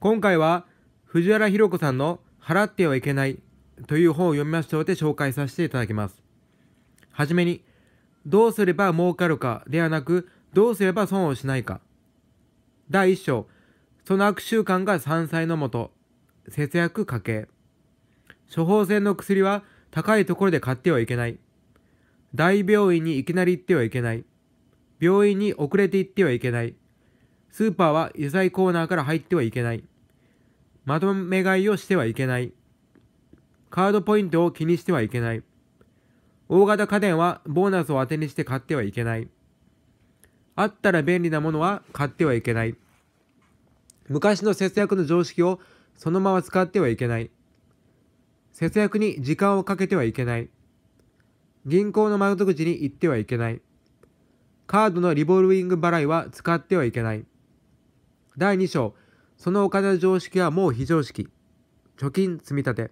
今回は藤原弘子さんの払ってはいけないという本を読みましょう。で紹介させていただきます。はじめに、どうすれば儲かるかではなく、どうすれば損をしないか。第1章、その悪習慣が山菜のもと、節約家計。処方箋の薬は高いところで買ってはいけない。大病院にいきなり行ってはいけない。病院に遅れて行ってはいけない。スーパーは野菜コーナーから入ってはいけない。まとめ買いをしてはいけない。カードポイントを気にしてはいけない。大型家電はボーナスを当てにして買ってはいけない。あったら便利なものは買ってはいけない。昔の節約の常識をそのまま使ってはいけない。節約に時間をかけてはいけない。銀行の窓口に行ってはいけない。カードのリボルウィング払いは使ってはいけない。第2章、そのお金の常識はもう非常識。貯金積み立て。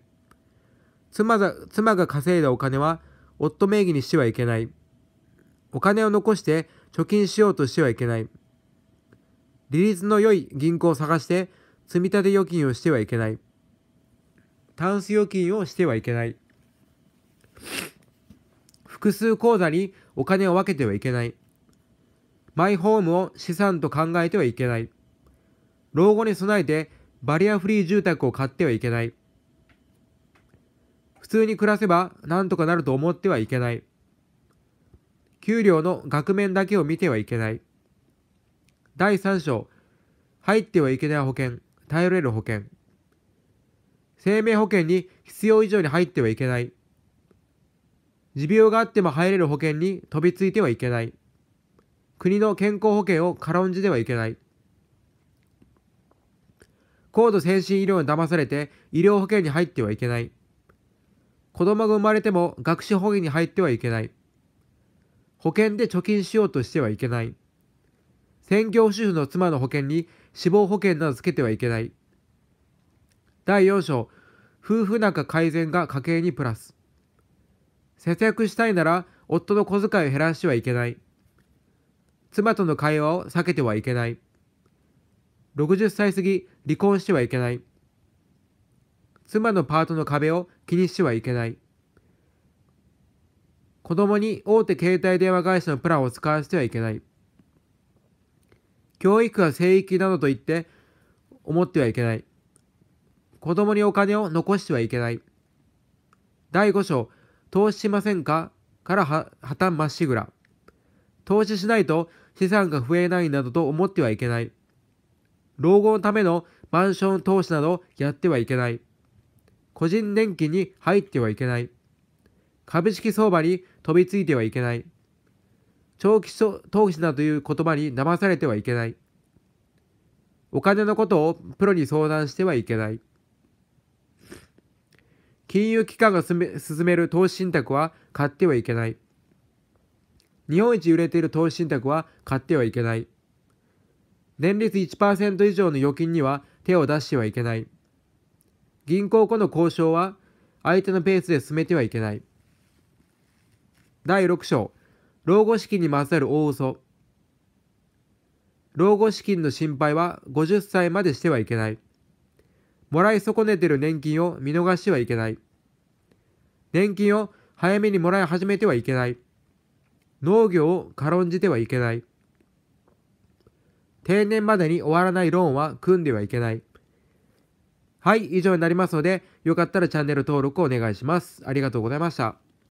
妻が妻が稼いだお金は夫名義にしてはいけない。お金を残して貯金しようとしてはいけない。利率の良い銀行を探して積立預金をしてはいけない。タンス預金をしてはいけない。複数口座にお金を分けてはいけない。マイホームを資産と考えてはいけない。老後に備えてバリアフリー住宅を買ってはいけない。普通に暮らせば何とかなると思ってはいけない。給料の額面だけを見てはいけない。第3章、入ってはいけない保険、頼れる保険。生命保険に必要以上に入ってはいけない。持病があっても入れる保険に飛びついてはいけない。国の健康保険を軽んじてはいけない。高度先進医療に騙されて医療保険に入ってはいけない。子供が生まれても学資保険に入ってはいけない。保険で貯金しようとしてはいけない。専業主婦の妻の保険に死亡保険などつけてはいけない。第4章、夫婦仲改善が家計にプラス。節約したいなら夫の小遣いを減らしてはいけない。妻との会話を避けてはいけない。60歳過ぎ離婚してはいけない。妻のパートの壁を気にしてはいけない。子供に大手携帯電話会社のプランを使わせてはいけない。教育は聖域などと言って思ってはいけない。子供にお金を残してはいけない。第5章、投資しませんかから破綻まっしぐら。投資しないと資産が増えないなどと思ってはいけない。老後のためのマンション投資などやってはいけない。個人年金に入ってはいけない。株式相場に飛びついてはいけない。長期投資などという言葉に騙されてはいけない。お金のことをプロに相談してはいけない。金融機関が進める投資信託は買ってはいけない。日本一売れている投資信託は買ってはいけない。年率1%以上の預金には手を出してはいけない。銀行との交渉は相手のペースで進めてはいけない。第6章、老後資金にまつわる大嘘。老後資金の心配は50歳までしてはいけない。もらい損ねてる年金を見逃してはいけない。年金を早めにもらい始めてはいけない。農業を軽んじてはいけない。定年までに終わらないローンは組んではいけない。はい、以上になりますので、よかったらチャンネル登録をお願いします。ありがとうございました。